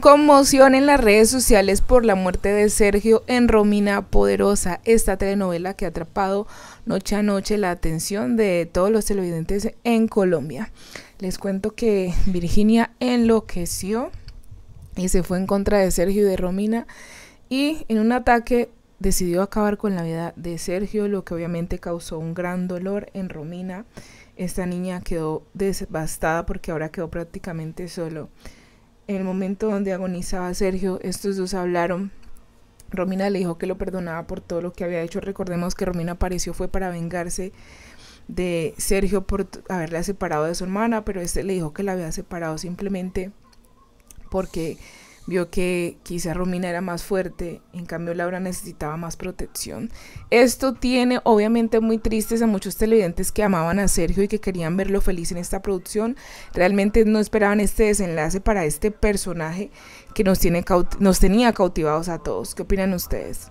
Conmoción en las redes sociales por la muerte de Sergio en Romina Poderosa, esta telenovela que ha atrapado noche a noche la atención de todos los televidentes en Colombia. Les cuento que Virginia enloqueció y se fue en contra de Sergio y de Romina y en un ataque decidió acabar con la vida de Sergio, lo que obviamente causó un gran dolor en Romina. Esta niña quedó devastada porque ahora quedó prácticamente solo en el momento donde agonizaba Sergio, estos dos hablaron. Romina le dijo que lo perdonaba por todo lo que había hecho. Recordemos que Romina apareció fue para vengarse de Sergio por haberla separado de su hermana, pero este le dijo que la había separado simplemente porque vio que quizá Romina era más fuerte, en cambio Laura necesitaba más protección. Esto tiene obviamente muy tristes a muchos televidentes que amaban a Sergio y que querían verlo feliz en esta producción. Realmente no esperaban este desenlace para este personaje que nos, tiene, nos tenía cautivados a todos. ¿Qué opinan ustedes?